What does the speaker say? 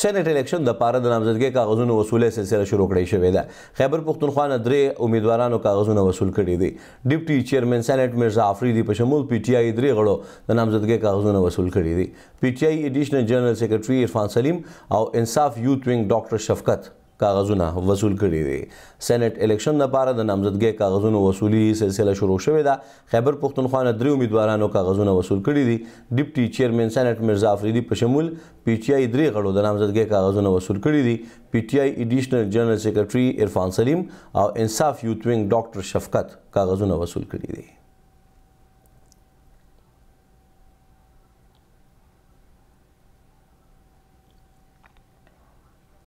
سېنات الیکشن د پاره د نامزدګۍ کاغذونو وصولې سلسله شروع کړې شوې ده خیبر پختونخوا نه درې امیدوارانو کاغذونه وصول کړي دي ډیپټي چیئرمین سېنات مرزا افریدي په شمول پی ټی آی درې غړو د نامزدګۍ کاغذونه وصول کړي دي پی ټی آی اډیشنل جنرال سیکریټري عرفان سلیم او انصاف یوت وینګ ډاکټر شفقت کاغذونه وصول کړي دي سېنات الیکشن لپاره د نامزدګۍ کاغذونو وصولي سلسله شروع شوې ده خیبر پښتونخوا نه درې امیدوارانو کاغذونه وصول کړي دي ډیپټي چیرمن سېنات مرزا افریدي په شمول پی ټ آی درې غړو د نامزدګۍ کاغذونه وصول کړي دي پی ټ آی اډیشنل جنرال سیکریټري عرفان سلیم او انصاف یوت وینګ ډاکټر شفقت کاغذونه وصول کړي دي